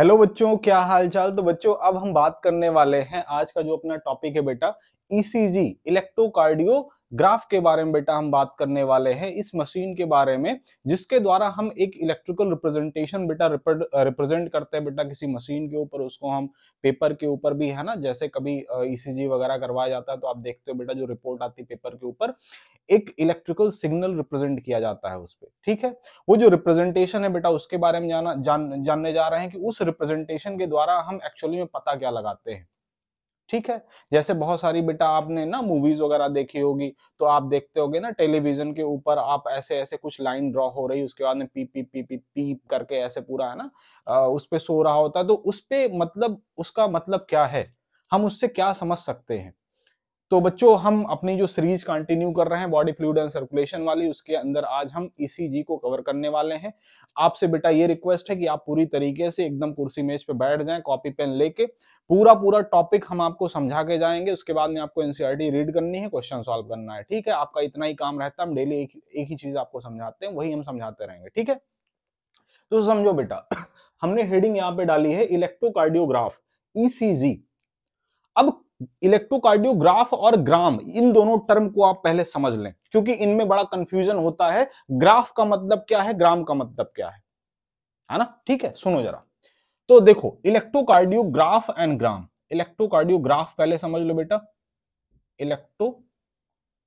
Hello बच्चों क्या हाल चाल तो बच्चों अब हम बात करने वाले हैं आज का जो अपना टॉपिक है बेटा ईसीजी e इलेक्ट्रोकार्डियोग्राफ के बारे में बेटा हम बात करने वाले हैं इस मशीन के बारे में जिसके द्वारा हम एक इलेक्ट्रिकल रिप्रेजेंटेशन बेटा रिप्रेजेंट करते हैं बेटा किसी मशीन के ऊपर उसको हम पेपर के ऊपर भी है ना जैसे कभी ईसीजी e वगैरह करवाया जाता है तो आप देखते हो बेटा जो रिपोर्ट आती है पेपर के ऊपर एक इलेक्ट्रिकल सिग्नल रिप्रेजेंट किया जाता है उस पर ठीक है वो जो रिप्रेजेंटेशन है बेटा उसके बारे में जाना जान, जानने जा रहे हैं कि उस रिप्रेजेंटेशन के द्वारा हम एक्चुअली में पता क्या लगाते हैं ठीक है जैसे बहुत सारी बेटा आपने ना मूवीज वगैरह देखी होगी तो आप देखते होगे ना टेलीविजन के ऊपर आप ऐसे ऐसे कुछ लाइन ड्रॉ हो रही उसके बाद में पी पी पी पी पीप करके ऐसे पूरा है ना उस पर सो रहा होता है तो उस पर मतलब उसका मतलब क्या है हम उससे क्या समझ सकते हैं तो बच्चों हम अपनी जो सीरीज कंटिन्यू कर रहे हैं बॉडी फ्लूड एंड सर्कुलेशन वाली उसके अंदर आज हम ईसीजी को कवर करने वाले हैं आपसे बेटा ये रिक्वेस्ट है कि आप पूरी तरीके से एकदम कुर्सी मेज पे बैठ जाएं कॉपी पेन लेके पूरा पूरा टॉपिक हम आपको समझा के जाएंगे उसके बाद में आपको एनसीआरटी रीड e करनी है क्वेश्चन सॉल्व करना है ठीक है आपका इतना ही काम रहता है हम डेली एक, एक ही चीज आपको समझाते हैं वही हम समझाते रहेंगे ठीक है तो समझो बेटा हमने हेडिंग यहाँ पे डाली है इलेक्ट्रोकार्डियोग्राफ ईसीजी e अब इलेक्ट्रोकार्डियोग्राफ और ग्राम इन दोनों टर्म को आप पहले समझ लें क्योंकि इनमें बड़ा कंफ्यूजन होता है ग्राफ का मतलब क्या है ग्राम का मतलब क्या है है ना ठीक है सुनो जरा तो देखो इलेक्ट्रोकार्डियोग्राफ एंड ग्राम इलेक्ट्रोकार्डियोग्राफ पहले समझ लो बेटा इलेक्ट्रो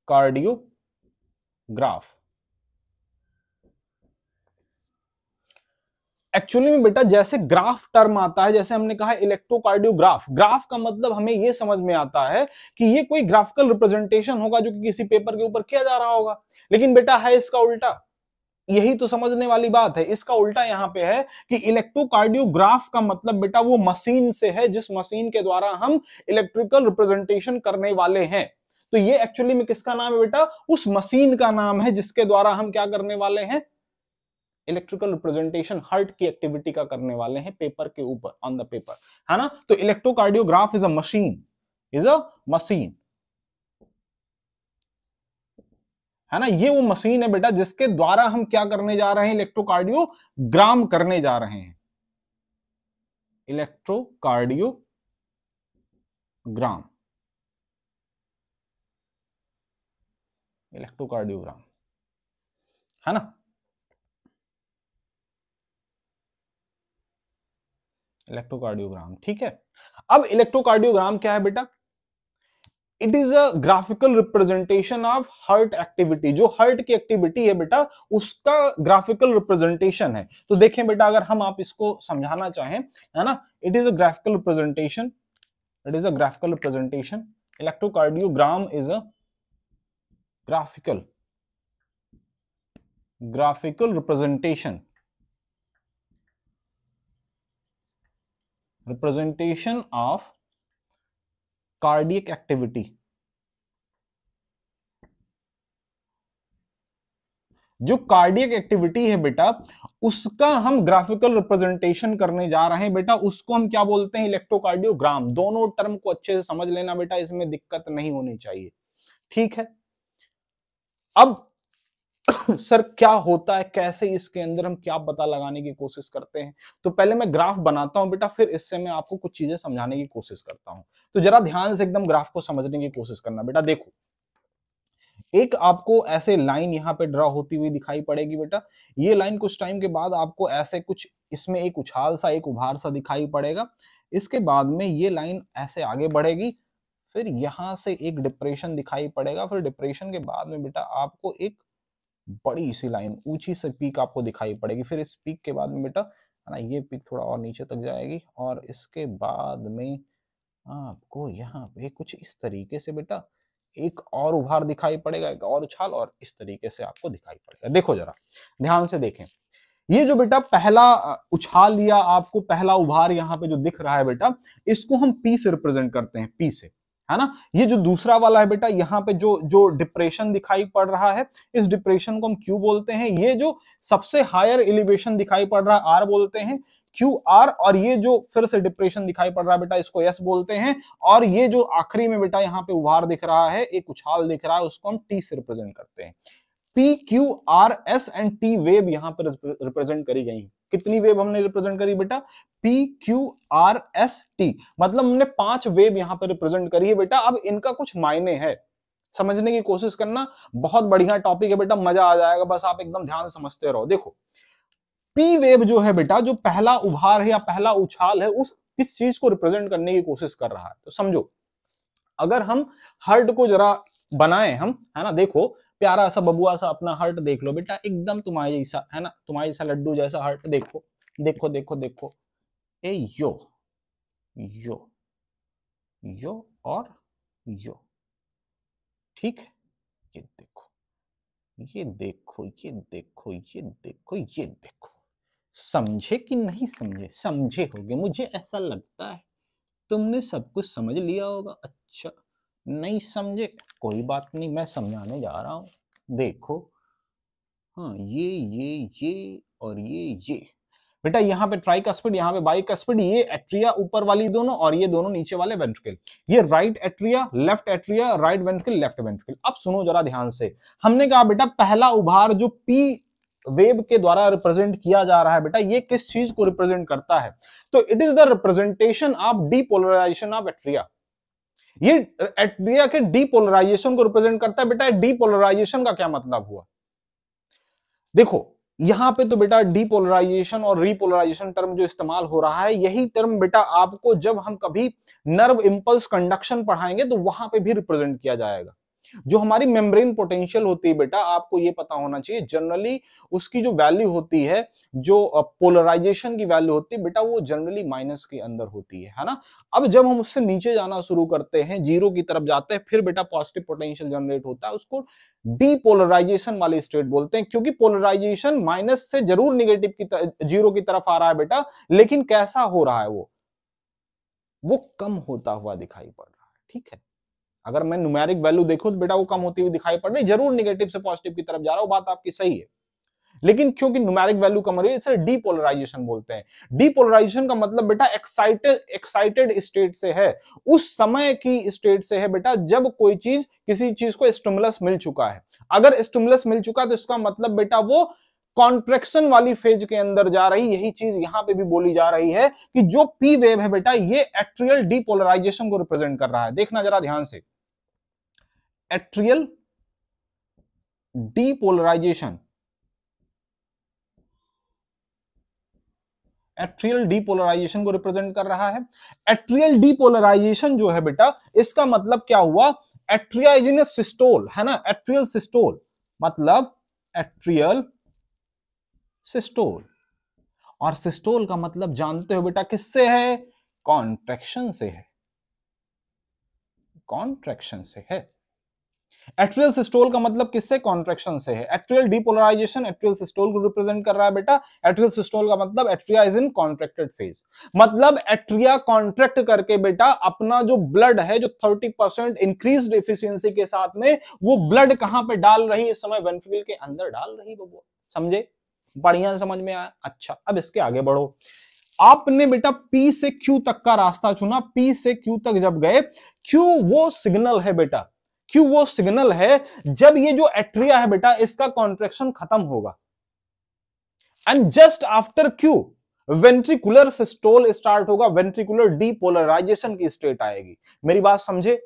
कार्डियोग्राफ एक्चुअली में बेटा जैसे ग्राफ टर्म आता है जैसे हमने कहा इलेक्ट्रोकार्डियोग्राफ ग्राफ का मतलब हमें यह समझ में आता है कि ये कोई ग्राफिकल रिप्रेजेंटेशन होगा जो कि किसी पेपर के ऊपर किया जा रहा होगा लेकिन बेटा है इसका उल्टा यही तो समझने वाली बात है इसका उल्टा यहाँ पे है कि इलेक्ट्रोकार्डियोग्राफ का मतलब बेटा वो मशीन से है जिस मशीन के द्वारा हम इलेक्ट्रिकल रिप्रेजेंटेशन करने वाले हैं तो ये एक्चुअली में किसका नाम है बेटा उस मशीन का नाम है जिसके द्वारा हम क्या करने वाले हैं इलेक्ट्रिकल रिप्रेजेंटेशन हार्ट की एक्टिविटी का करने वाले हैं पेपर के ऊपर ऑन द पेपर है ना तो electrocardiograph is a machine is a machine है ना ये वो मशीन है बेटा जिसके द्वारा हम क्या करने जा रहे हैं इलेक्ट्रोकार्डियोग्राम करने जा रहे हैं इलेक्ट्रोकार्डियोग्राम इलेक्ट्रोकार्डियोग्राम है ना इलेक्ट्रोकार्डियोग्राम ठीक है अब इलेक्ट्रोकार्डियोग्राम क्या है बेटा it is a graphical representation of heart activity जो हर्ट की एक्टिविटी है बेटा उसका ग्राफिकल रिप्रेजेंटेशन है तो देखें बेटा अगर हम आप इसको समझाना चाहें है ना it is a graphical representation it is a graphical representation electrocardiogram is a graphical graphical representation representation of cardiac activity जो कार्डियक एक्टिविटी है बेटा उसका हम ग्राफिकल रिप्रेजेंटेशन करने जा रहे हैं बेटा उसको हम क्या बोलते हैं इलेक्ट्रोकार्डियोग्राम दोनों टर्म को अच्छे से समझ लेना बेटा इसमें दिक्कत नहीं होनी चाहिए ठीक है अब सर क्या होता है कैसे इसके अंदर हम क्या पता लगाने की कोशिश करते हैं तो पहले मैं ग्राफ बनाता हूं बेटा फिर इससे मैं आपको कुछ चीजें समझाने की कोशिश करता हूं तो जरा ध्यान से एकदम ग्राफ को समझने की कोशिश करना बेटा देखो एक आपको ऐसे लाइन यहाँ पे ड्रा होती हुई दिखाई पड़ेगी बेटा ये लाइन कुछ टाइम के बाद आपको ऐसे कुछ इसमें एक उछाल सा एक उभार सा दिखाई पड़ेगा इसके बाद में ये लाइन ऐसे आगे बढ़ेगी फिर यहाँ से एक डिप्रेशन दिखाई पड़ेगा फिर डिप्रेशन के बाद में बेटा आपको एक बड़ी सी लाइन ऊंची से पीक आपको दिखाई पड़ेगी फिर इस पीक के बाद में बेटा है ना ये पीक थोड़ा और नीचे तक जाएगी और इसके बाद में आपको यहाँ पे कुछ इस तरीके से बेटा एक और उभार दिखाई पड़ेगा एक और उछाल और इस तरीके से आपको दिखाई पड़ेगा देखो जरा ध्यान से देखें ये जो बेटा पहला उछाल या आपको पहला उभार यहाँ पे जो दिख रहा है बेटा इसको हम पी से रिप्रेजेंट करते हैं पी से है ना ये जो दूसरा वाला है बेटा यहाँ पे जो जो डिप्रेशन दिखाई पड़ रहा है इस डिप्रेशन को हम क्यू बोलते हैं ये जो सबसे हायर एलिवेशन दिखाई पड़ रहा है आर बोलते हैं क्यू आर और ये जो फिर से डिप्रेशन दिखाई पड़ रहा है बेटा इसको एस बोलते हैं और ये जो आखिरी में बेटा यहाँ पे उभार दिख रहा है एक उछाल दिख रहा है उसको हम टी से रिप्रेजेंट करते हैं P Q R S and T wave यहां पर रिप्रेजेंट करी गई कितनी वेब हमने रिप्रेजेंट करी बेटा P Q R S T मतलब हमने पांच वेब यहां पर रिप्रेजेंट करी है बेटा अब इनका कुछ मायने है समझने की कोशिश करना बहुत बढ़िया टॉपिक है बेटा मजा आ जाएगा बस आप एकदम ध्यान समझते रहो देखो पी वेब जो है बेटा जो पहला उभार है या पहला उछाल है उस किस चीज को रिप्रेजेंट करने की कोशिश कर रहा है तो समझो अगर हम हर्ड को जरा बनाए हम है ना देखो प्यारा सा बबुआ सा अपना हर्ट देख लो बेटा एकदम तुम्हारे जैसा है ना तुम्हारे जैसा लड्डू जैसा हर्ट देखो देखो देखो देखो ए यो यो यो और यो ठीक ये देखो ये देखो ये देखो ये देखो ये देखो समझे कि नहीं समझे समझे होगे मुझे ऐसा लगता है तुमने सब कुछ समझ लिया होगा अच्छा नहीं समझे कोई बात नहीं मैं समझाने जा रहा हूं देखो हाँ ये ये ये और ये ये बेटा यहाँ पे ट्राई स्पीड यहाँ पे का स्पीड ये एट्रिया ऊपर वाली दोनों और ये दोनों नीचे वाले वेंट्रिकल ये right atria left atria right ventricle left ventricle अब सुनो जरा ध्यान से हमने कहा बेटा पहला उभार जो पी वेब के द्वारा रिप्रेजेंट किया जा रहा है बेटा ये किस चीज को रिप्रेजेंट करता है तो it is the representation of depolarization of atria ये एटलिया के डीपोलराइजेशन को रिप्रेजेंट करता है बेटा डीपोलराइजेशन का क्या मतलब हुआ देखो यहां पे तो बेटा डीपोलराइजेशन और रीपोलराइजेशन टर्म जो इस्तेमाल हो रहा है यही टर्म बेटा आपको जब हम कभी नर्व इंपल्स कंडक्शन पढ़ाएंगे तो वहां पे भी रिप्रेजेंट किया जाएगा जो हमारी मेम्ब्रेन पोटेंशियल होती है बेटा आपको ये पता होना चाहिए जनरली उसकी जो वैल्यू होती है जो पोलराइजेशन की वैल्यू होती है बेटा वो जनरली माइनस के अंदर होती है है ना अब जब हम उससे नीचे जाना शुरू करते हैं जीरो की तरफ जाते हैं फिर बेटा पॉजिटिव पोटेंशियल जनरेट होता है उसको डीपोलराइजेशन वाले स्टेट बोलते हैं क्योंकि पोलराइजेशन माइनस से जरूर निगेटिव की तर, जीरो की तरफ आ रहा है बेटा लेकिन कैसा हो रहा है वो वो कम होता हुआ दिखाई पड़ रहा है ठीक है अगर मैं न्यूमेरिक वैल्यू देखूं तो बेटा वो कम होती हुई दिखाई पड़ रही जरूर निगेटिव से पॉजिटिव की तरफ जा रहा हूं बात आपकी सही है लेकिन क्योंकि न्यूमेरिक वैल्यू कम हो रही है इसे डीपोलराइजेशन बोलते हैं डीपोलराइजेशन का मतलब बेटा एक्साइटेड एक्साइटेड स्टेट से है उस समय की स्टेट से है बेटा जब कोई चीज किसी चीज को स्टिमुलस मिल चुका है अगर स्टिमुलस मिल चुका है तो इसका मतलब बेटा वो कॉन्ट्रेक्शन वाली फेज के अंदर जा रही यही चीज यहां पे भी बोली जा रही है कि जो पी वेव है बेटा ये एक्ट्रियल डीपोलराइजेशन को रिप्रेजेंट कर रहा है देखना जरा ध्यान से एट्रियल डीपोलराइजेशन एट्रियल डीपोलराइजेशन को रिप्रेजेंट कर रहा है एट्रियल डीपोलराइजेशन जो है बेटा इसका मतलब क्या हुआ एट्रियाजिनस सिस्टोल है ना एट्रियल सिस्टोल मतलब एट्रियल सिस्टोल और सिस्टोल का मतलब जानते हो बेटा किससे है कॉन्ट्रेक्शन से है कॉन्ट्रेक्शन से है एक्ट्रियल सिस्टोल का मतलब किससे कॉन्ट्रेक्शन से है एक्ट्रियल डिपोलराइजेशन एक्ट्रियल सिस्टोल को रिप्रेजेंट कर रहा है बेटा एक्ट्रियल सिस्टोल का मतलब atria is in contracted phase मतलब एट्रिया कॉन्ट्रैक्ट करके बेटा अपना जो ब्लड है जो 30% परसेंट इंक्रीज एफिशियंसी के साथ में वो ब्लड कहां पे डाल रही इस समय वेंट्रिकल के अंदर डाल रही वो समझे बढ़िया समझ में आया अच्छा अब इसके आगे बढ़ो आपने बेटा P से Q तक का रास्ता चुना P से Q तक जब गए Q वो सिग्नल है बेटा क्यों वो सिग्नल है जब ये जो एट्रिया है बेटा इसका कॉन्ट्रेक्शन खत्म होगा and just after Q ventricular systole start होगा वेंट्रिकुलर डीपोलराइजेशन की स्टेट आएगी मेरी बात समझे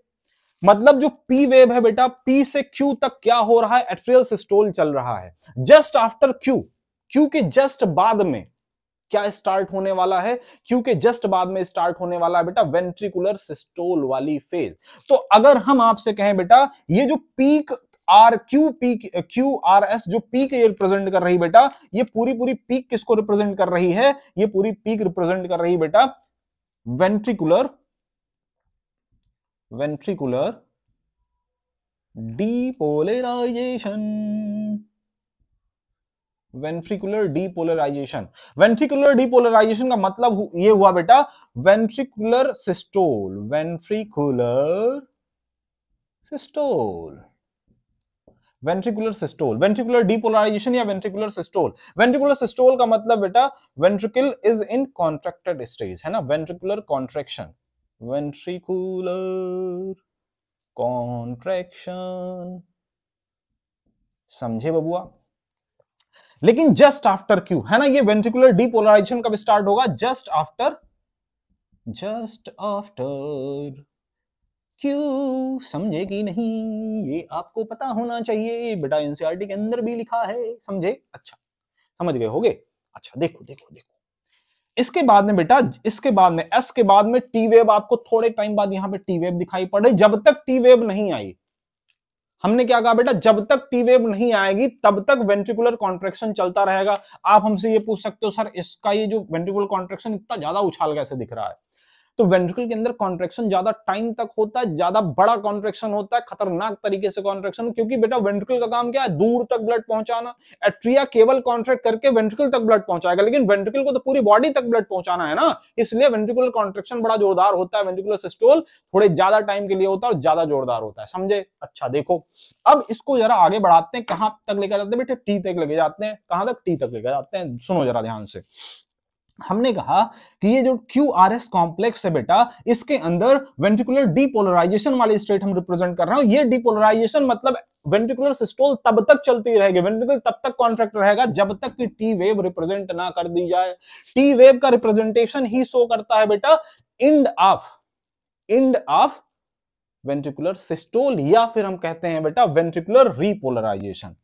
मतलब जो पी वेव है बेटा पी से क्यू तक क्या हो रहा है एट्रियल सिस्टोल चल रहा है जस्ट आफ्टर क्यू क्यू के जस्ट बाद में क्या स्टार्ट होने वाला है क्योंकि जस्ट बाद में स्टार्ट होने वाला है बेटा वेंट्रिकुलर सिस्टोल वाली फेज तो अगर हम आपसे कहें बेटा ये जो peak R Q P Q R S जो पीक ये रिप्रेजेंट कर रही बेटा ये पूरी पूरी पीक किसको रिप्रेजेंट कर रही है ये पूरी पीक रिप्रेजेंट कर रही बेटा ventricular ventricular depolarization ventricular depolarization ventricular depolarization का मतलब ये हुआ बेटा ventricular systole ventricular systole ventricular systole ventricular depolarization या वेंट्रिकुलर सिस्टोल वेंट्रिकुलर सिस्टोल का मतलब बेटा ventricle is in contracted stage है ना वेंट्रिकुलर कॉन्ट्रेक्शन वेंट्रिकुलर कॉन्ट्रेक्शन समझे बबुआ लेकिन जस्ट आफ्टर क्यू है ना ये वेंट्रिकुलर डीपोलराइजेशन कब स्टार्ट होगा just after just after Q समझे कि नहीं ये आपको पता होना चाहिए बेटा एनसीआरटी e के अंदर भी लिखा है समझे अच्छा समझ गए होगे अच्छा देखो देखो देखो इसके बाद में बेटा इसके बाद में एस के बाद में टी वेब आपको थोड़े टाइम बाद यहां पे टी वेब दिखाई पड़े जब तक टी वेब नहीं आई हमने क्या कहा बेटा जब तक टी वेव नहीं आएगी तब तक वेंट्रिकुलर कॉन्ट्रेक्शन चलता रहेगा आप हमसे ये पूछ सकते हो सर इसका ये जो वेंट्रिकुलर कॉन्ट्रेक्शन इतना ज्यादा उछाल कैसे दिख रहा है तो वेंट्रिकल के अंदर कॉन्ट्रेक्शन ज्यादा टाइम तक होता है ज्यादा बड़ा कॉन्ट्रेक्शन होता है खतरनाक तरीके से कॉन्ट्रेक्शन क्योंकि बेटा वेंट्रिकल का काम क्या है दूर तक ब्लड पहुंचाना एट्रिया केवल कॉन्ट्रैक्ट करके वेंट्रिकल तक ब्लड पहुंचाएगा लेकिन वेंट्रिकल को तो पूरी बॉडी तक ब्लड पहुंचाना है ना इसलिए वेंट्रिकुलर कॉन्ट्रेक्शन बड़ा जोरदार होता है वेंट्रिकुलर सिस्टोल थोड़े ज्यादा टाइम के लिए होता है और ज्यादा जोरदार होता है समझे अच्छा देखो अब इसको जरा आगे बढ़ाते हैं कहां तक लेकर जाते हैं बेटे टी तक लेके जाते हैं कहां तक टी तक लेकर जाते हैं सुनो जरा ध्यान से हमने कहा कि ये जो क्यू आर एस कॉम्प्लेक्स है बेटा इसके अंदर वेंटिकुलर डीपोलराइजेशन वाले स्टेट हम रिप्रेजेंट कर रहे हैं ये डीपोलराइजेशन मतलब वेंटिकुलर सिस्टोल तब तक चलती रहेगी वेंटिकुलर तब तक कॉन्ट्रैक्ट रहेगा जब तक कि टी वेव रिप्रेजेंट ना कर दी जाए टी वेव का रिप्रेजेंटेशन ही शो करता है बेटा end of end of ventricular systole या फिर हम कहते हैं बेटा वेंटिकुलर रिपोलराइजेशन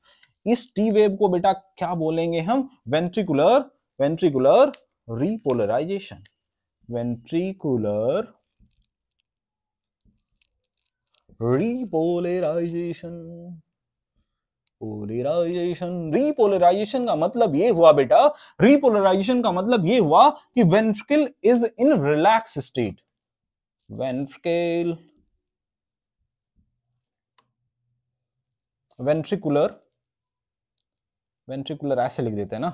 इस टी वेव को बेटा क्या बोलेंगे हम ventricular ventricular repolarization. Ventricular repolarization. Polarization repolarization का मतलब ये हुआ बेटा रीपोलराइजेशन का मतलब ये हुआ कि ventricle is in relax state ventricle ventricular ventricular ऐसे लिख देते हैं ना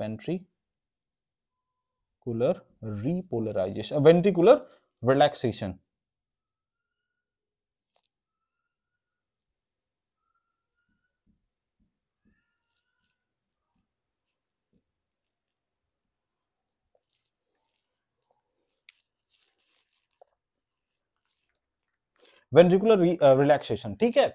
वेंट्री ventricular repolarization ventricular relaxation ventricular relaxation ठीक है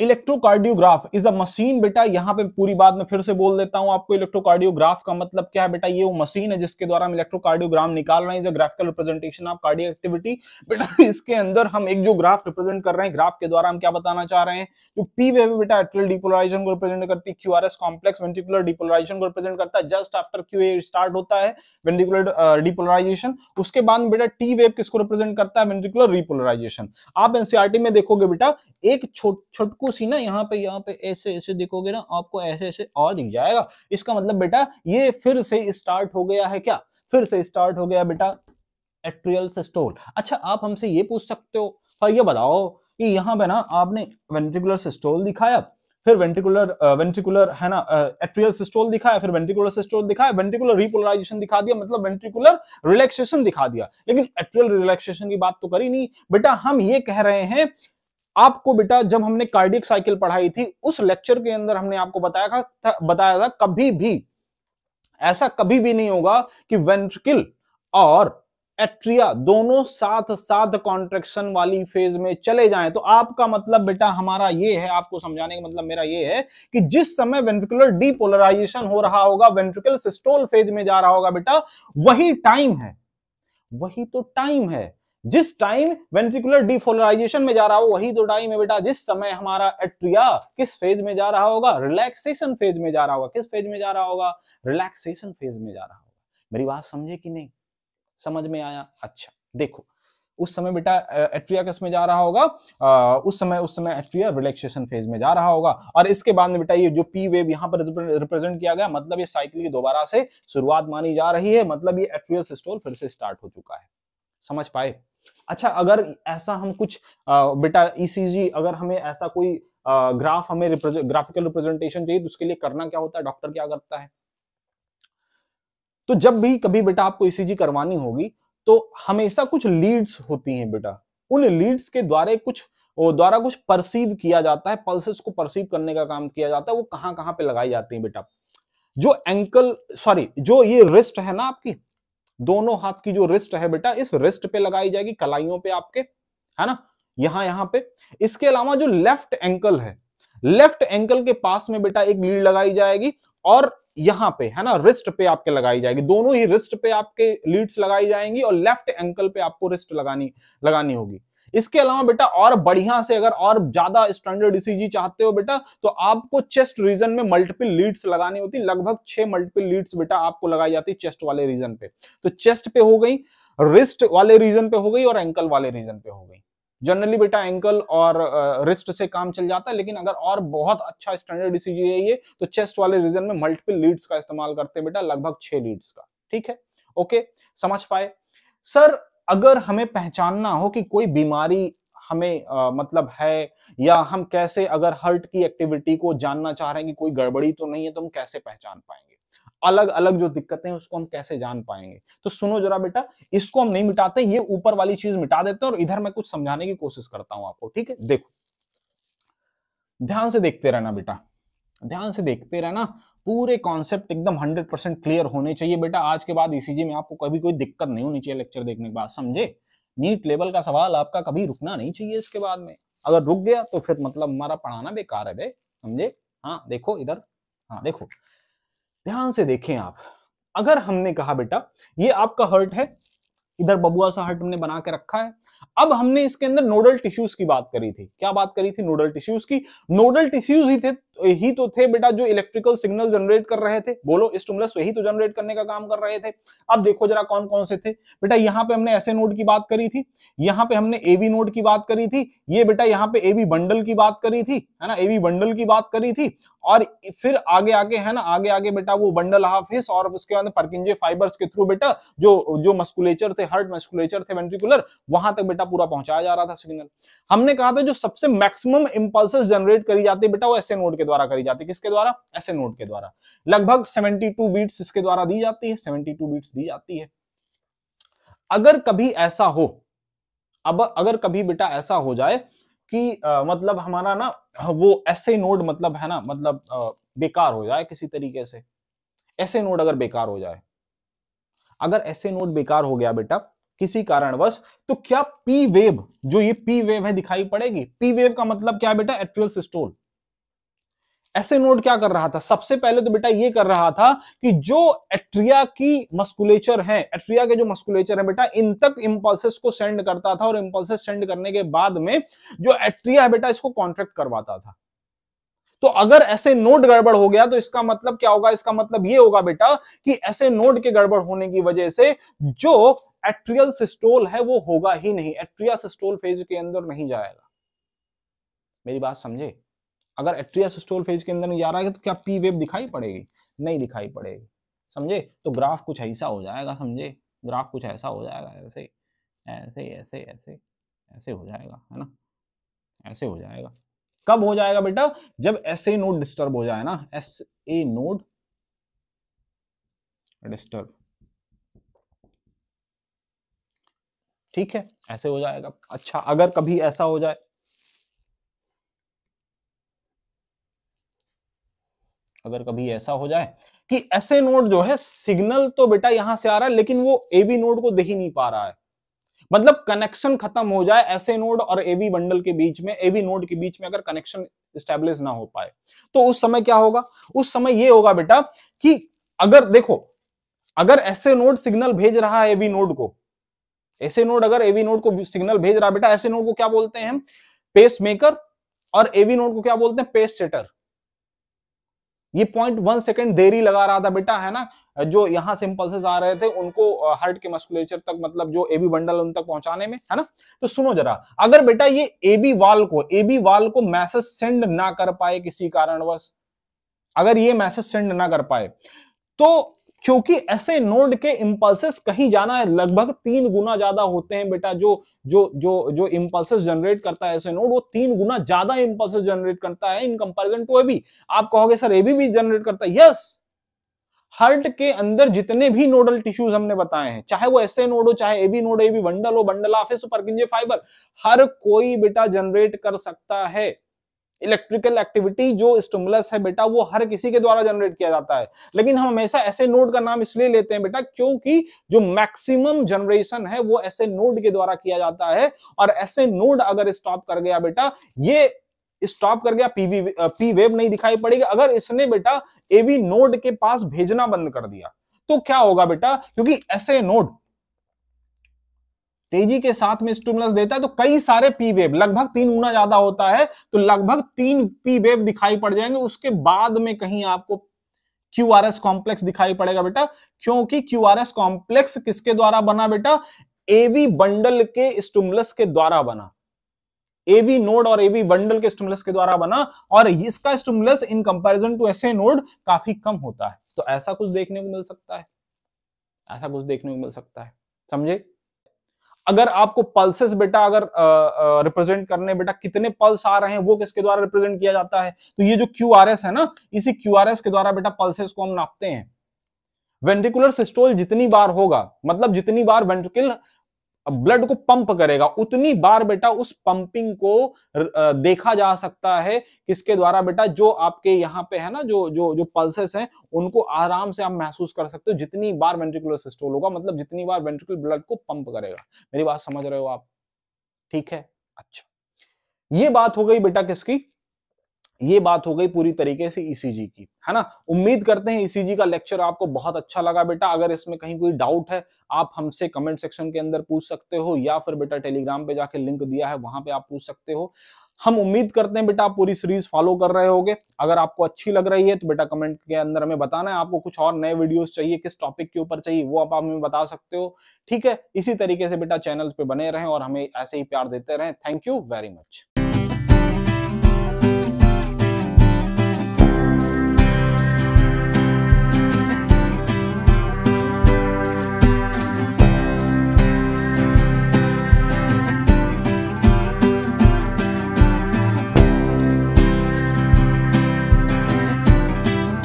इलेक्ट्रोकार्डियोग्राफ इज अ मशीन बेटा यहाँ पे पूरी बात मैं फिर से बोल देता हूँ आपको इलेक्ट्रोकार्डियोग्राफ का मतलब क्या है बेटा ये वो मशीन है जिसके द्वारा हम इलेक्ट्रोकार्डियोग्राम निकाल रहे हैं जो graphical representation of cardio activity बेटा इसके अंदर हम एक जो ग्राफ रिप्रेजेंट कर रहे हैं ग्राफ के द्वारा हम क्या बताना चाह रहे हैं जो पी वे बेटा एट्रियल डिपोलराइजेशन को रिप्रेजेंट करती है Q R S complex ventricular depolarization को रिप्रेजेंट करता है जस्ट आफ्टर क्यू ए स्टार्ट होता है वेंटिकुलर डिपोलराइजेशन उसके बाद बेटा टी वेव किसको रिप्रेजेंट करता है वेंटिकुलर रिपोलराइजेशन आप एनसीआरटी e में देखोगे बेटा एक छोटा छटकू सी ना यहाँ पे यहाँ पे ऐसे ऐसे देखोगे ना आपको ऐसे ऐसे और दिख जाएगा इसका मतलब बेटा ये फिर से स्टार्ट हो गया है क्या फिर से स्टार्ट हो गया बेटा एट्रियल सिस्टोल अच्छा आप हमसे ये पूछ सकते हो और हाँ, ये बताओ कि यहाँ पे ना आपने वेंट्रिकुलर सिस्टोल दिखाया फिर वेंट्रिकुलर वेंट्रिकुलर है ना एट्रियल सिस्टोल दिखाया फिर वेंट्रिकुलर सिस्टोल दिखाया वेंट्रिकुलर रिपोलराइजेशन दिखा दिया मतलब वेंट्रिकुलर रिलैक्सेशन दिखा दिया लेकिन एट्रियल रिलैक्सेशन की बात तो करी नहीं बेटा हम ये कह रहे हैं आपको बेटा जब हमने कार्डिक साइकिल पढ़ाई थी उस लेक्चर के अंदर हमने आपको बताया था बताया था कभी भी ऐसा कभी भी नहीं होगा कि वेंट्रिकल और एट्रिया दोनों साथ साथ कॉन्ट्रेक्शन वाली फेज में चले जाएं तो आपका मतलब बेटा हमारा ये है आपको समझाने का मतलब मेरा ये है कि जिस समय वेंट्रिकुलर डीपोलराइजेशन हो रहा होगा वेंट्रिकल सिस्टोल फेज में जा रहा होगा बेटा वही टाइम है वही तो टाइम है जिस टाइम वेंट्रिकुलर डिफोलराइजेशन में जा रहा हो वही दो टाइम है बेटा जिस समय हमारा एट्रिया किस फेज में जा रहा होगा रिलैक्सेशन फेज में जा रहा होगा किस फेज में जा रहा होगा रिलैक्सेशन फेज में जा रहा होगा मेरी बात समझे कि नहीं समझ में आया अच्छा देखो उस समय बेटा एट्रिया किस में जा रहा होगा आ, उस समय उस समय एट्रिया रिलैक्सेशन फेज में जा रहा होगा और इसके बाद में बेटा ये जो पी वेव यहाँ पर रिप्रेजेंट किया गया मतलब ये साइकिल की दोबारा से शुरुआत मानी जा रही है मतलब ये एट्रियल सिस्टोल फिर से स्टार्ट हो चुका है समझ पाए अच्छा अगर ऐसा हम कुछ आ, बेटा ईसीजी e अगर हमें ऐसा कोई आ, ग्राफ हमें ग्राफिकल रिप्रेजेंटेशन चाहिए तो उसके लिए करना क्या होता है डॉक्टर क्या करता है तो जब भी कभी बेटा आपको ईसीजी e करवानी होगी तो हमेशा कुछ लीड्स होती हैं बेटा उन लीड्स के द्वारा कुछ द्वारा कुछ परसीव किया जाता है पल्सेस को परसीव करने का काम किया जाता है वो कहां कहाँ पे लगाई जाती है बेटा जो एंकल सॉरी जो ये रिस्ट है ना आपकी दोनों हाथ की जो रिस्ट है बेटा इस रिस्ट पे लगाई जाएगी कलाइयों पे आपके है ना यहां यहां पे इसके अलावा जो लेफ्ट एंकल है लेफ्ट एंकल के पास में बेटा एक लीड लगाई जाएगी और यहां पे है ना रिस्ट पे आपके लगाई जाएगी दोनों ही रिस्ट पे आपके लीड्स लगाई जाएंगी और लेफ्ट एंकल पे आपको रिस्ट लगानी लगानी होगी इसके अलावा बेटा और बढ़िया से अगर और ज्यादा स्टैंडर्ड ईसीजी e चाहते हो बेटा तो आपको चेस्ट रीजन में मल्टीपल लीड्स लगानी होती लगभग छह मल्टीपल लीड्स बेटा आपको लगाई जाती चेस्ट वाले रीजन पे तो चेस्ट पे हो गई रिस्ट वाले रीजन पे हो गई और एंकल वाले रीजन पे हो गई जनरली बेटा एंकल और रिस्ट से काम चल जाता है लेकिन अगर और बहुत अच्छा स्टैंडर्ड ईसीजी e है ये तो चेस्ट वाले रीजन में मल्टीपल लीड्स का इस्तेमाल करते हैं बेटा लगभग छह लीड्स का ठीक है ओके समझ पाए सर अगर हमें पहचानना हो कि कोई बीमारी हमें आ, मतलब है या हम कैसे अगर हर्ट की एक्टिविटी को जानना चाह रहे हैं कि कोई गड़बड़ी तो नहीं है तो हम कैसे पहचान पाएंगे अलग अलग जो दिक्कतें हैं उसको हम कैसे जान पाएंगे तो सुनो जरा बेटा इसको हम नहीं मिटाते ये ऊपर वाली चीज मिटा देते हैं और इधर मैं कुछ समझाने की कोशिश करता हूं आपको ठीक है देखो ध्यान से देखते रहना बेटा ध्यान से देखते रहना पूरे कॉन्सेप्ट एकदम 100 परसेंट क्लियर होने चाहिए बेटा आज के बाद ईसीजी e में आपको कभी कोई दिक्कत नहीं होनी चाहिए लेक्चर देखने के बाद समझे नीट लेवल का सवाल आपका कभी रुकना नहीं चाहिए इसके बाद में अगर रुक गया तो फिर मतलब हमारा पढ़ाना बेकार है भाई समझे हाँ देखो इधर हाँ देखो ध्यान से देखें आप अगर हमने कहा बेटा ये आपका हर्ट है इधर बबुआ सा हर्ट हमने बना के रखा है अब हमने इसके अंदर नोडल टिश्यूज की बात करी थी क्या बात करी थी नोडल टिश्यूज की नोडल टिश्यूज ही थे तो यही तो थे बेटा जो इलेक्ट्रिकल सिग्नल जनरेट कर रहे थे बोलो स्टूमुलस वही तो जनरेट करने का काम कर रहे थे अब देखो जरा कौन कौन से थे बेटा यहाँ पे हमने ऐसे नोड की बात करी थी यहाँ पे हमने एवी नोड की बात करी थी ये बेटा यहाँ पे एवी बंडल की बात करी थी है ना एवी बंडल की बात करी थी और फिर आगे आगे है ना आगे आगे बेटा वो बंडल हाफ हिस और उसके बाद परकिंजे फाइबर्स के थ्रू बेटा जो जो मस्कुलेचर थे हर्ट मस्कुलेचर थे वेंट्रिकुलर वहां तक बेटा पूरा पहुंचाया जा रहा था सिग्नल हमने कहा था जो सबसे मैक्सिमम इंपल्स जनरेट करी जाती है बेटा वो ऐसे नोड के द्वारा करी जाती है किसके द्वारा ऐसे नोट के द्वारा लगभग 72 बीट्स इसके द्वारा दी जाती है 72 बीट्स दी जाती है अगर कभी ऐसा हो अब अगर कभी बेटा ऐसा हो जाए कि आ, मतलब हमारा ना वो ऐसे नोड मतलब है ना मतलब आ, बेकार हो जाए किसी तरीके से ऐसे नोड अगर बेकार हो जाए अगर ऐसे नोड बेकार हो गया बेटा किसी कारणवश तो क्या पी वेव जो ये पी वेव है दिखाई पड़ेगी पी वेव का मतलब क्या है बेटा एट्रियल सिस्टोल ऐसे नोड क्या कर रहा था सबसे पहले तो बेटा ये कर रहा था कि जो एट्रिया की मस्कुलेचर है एट्रिया के जो मस्कुलेचर है बेटा इन तक इंपल्सेस को सेंड करता था और इंपल्सेस सेंड करने के बाद में जो एट्रिया है बेटा इसको कॉन्ट्रैक्ट करवाता था तो अगर ऐसे नोड गड़बड़ हो गया तो इसका मतलब क्या होगा इसका मतलब ये होगा बेटा कि ऐसे नोड के गड़बड़ होने की वजह से जो एट्रियल सिस्टोल है वो होगा ही नहीं एट्रिया सिस्टोल फेज के अंदर नहीं जाएगा मेरी बात समझे अगर एट्रियस स्टोल फेज के अंदर नहीं जा रहा है तो क्या पी वेव दिखाई पड़ेगी नहीं दिखाई पड़ेगी समझे तो ग्राफ कुछ ऐसा हो जाएगा समझे ग्राफ कुछ ऐसा हो जाएगा ऐसे ऐसे ऐसे ऐसे ऐसे हो जाएगा है ना ऐसे हो जाएगा कब हो जाएगा बेटा जब एस ए नोड डिस्टर्ब हो जाए ना एस ए नोड डिस्टर्ब ठीक है ऐसे हो जाएगा अच्छा अगर कभी ऐसा हो जाए अगर कभी ऐसा हो जाए कि ऐसे नोड जो है सिग्नल तो बेटा यहां से आ रहा है लेकिन वो एवी नोड को दे ही नहीं पा रहा है मतलब कनेक्शन खत्म हो जाए ऐसे नोड और एवी बंडल के बीच में एवी नोड के बीच में अगर कनेक्शन स्टेब्लिश ना हो पाए तो उस समय क्या होगा उस समय ये होगा बेटा कि अगर देखो अगर ऐसे नोड सिग्नल भेज रहा है एवी नोड को ऐसे नोड अगर एवी नोड को सिग्नल भेज रहा है बेटा ऐसे नोड को क्या बोलते हैं पेस मेकर और एवी नोड को क्या बोलते हैं पेस सेटर ये पॉइंट वन सेकेंड देरी लगा रहा था बेटा है ना जो यहाँ से इम्पल्सिस आ रहे थे उनको हार्ट के मस्कुलेचर तक मतलब जो एबी बंडल उन तक पहुंचाने में है ना तो सुनो जरा अगर बेटा ये एबी वाल को एबी वाल को मैसेज सेंड ना कर पाए किसी कारणवश अगर ये मैसेज सेंड ना कर पाए तो क्योंकि ऐसे नोड के इम्पल्सिस कहीं जाना है लगभग तीन गुना ज्यादा होते हैं बेटा जो जो जो जो इम्पल्सेस जनरेट करता है ऐसे नोड वो तीन गुना ज्यादा इम्पल्सेस जनरेट करता है इन कंपेरिजन टू एबी आप कहोगे सर एबी भी जनरेट करता है यस हर्ट के अंदर जितने भी नोडल टिश्यूज हमने बताए हैं चाहे वो ऐसे नोड हो चाहे एबी नोड एबी बंडल हो बंडल ऑफिस फाइबर हर कोई बेटा जनरेट कर सकता है इलेक्ट्रिकल एक्टिविटी जो स्टमुलस है बेटा वो हर किसी के द्वारा जनरेट किया जाता है लेकिन हम हमेशा ऐसे नोड का नाम इसलिए लेते हैं बेटा क्योंकि जो मैक्सिमम जनरेशन है वो ऐसे नोड के द्वारा किया जाता है और ऐसे नोड अगर स्टॉप कर गया बेटा ये स्टॉप कर गया पीवी पी वेव नहीं दिखाई पड़ेगी अगर इसने बेटा एवी नोड के पास भेजना बंद कर दिया तो क्या होगा बेटा क्योंकि ऐसे नोड तेजी के साथ में स्टूमुलस देता है तो कई सारे पी वेव लगभग तीन गुना ज्यादा होता है तो लगभग तीन पी वेव दिखाई पड़ जाएंगे उसके बाद में कहीं आपको क्यू आर एस कॉम्प्लेक्स दिखाई पड़ेगा बेटा क्योंकि क्यू आर एस कॉम्प्लेक्स किसके द्वारा बना बेटा एवी बंडल के स्टूमुलस के द्वारा बना एवी नोड और एवी बंडल के स्टूमुलस के द्वारा बना और इसका stimulus in comparison to SA node काफी कम होता है तो ऐसा कुछ देखने को मिल सकता है ऐसा कुछ देखने को मिल सकता है समझे अगर आपको पल्सेस बेटा अगर रिप्रेजेंट करने बेटा कितने पल्स आ रहे हैं वो किसके द्वारा रिप्रेजेंट किया जाता है तो ये जो क्यू है ना इसी क्यू के द्वारा बेटा पल्सेस को हम नापते हैं वेंट्रिकुलर सिस्टोल जितनी बार होगा मतलब जितनी बार वेंट्रिकल अब ब्लड को पंप करेगा उतनी बार बेटा उस पंपिंग को देखा जा सकता है किसके द्वारा बेटा जो आपके यहाँ पे है ना जो जो जो पल्सेस हैं उनको आराम से आप महसूस कर सकते हो जितनी बार वेंट्रिकुलर सिस्टोल होगा मतलब जितनी बार वेंट्रिकुलर ब्लड को पंप करेगा मेरी बात समझ रहे हो आप ठीक है अच्छा ये बात हो गई बेटा किसकी ये बात हो गई पूरी तरीके से ईसीजी e की है ना उम्मीद करते हैं ईसीजी e का लेक्चर आपको बहुत अच्छा लगा बेटा अगर इसमें कहीं कोई डाउट है आप हमसे कमेंट सेक्शन के अंदर पूछ सकते हो या फिर बेटा टेलीग्राम पे जाके लिंक दिया है वहां पे आप पूछ सकते हो हम उम्मीद करते हैं बेटा आप पूरी सीरीज फॉलो कर रहे होगे अगर आपको अच्छी लग रही है तो बेटा कमेंट के अंदर हमें बताना है आपको कुछ और नए वीडियोस चाहिए किस टॉपिक के ऊपर चाहिए वो आप हमें बता सकते हो ठीक है इसी तरीके से बेटा चैनल पे बने रहें और हमें ऐसे ही प्यार देते रहें थैंक यू वेरी मच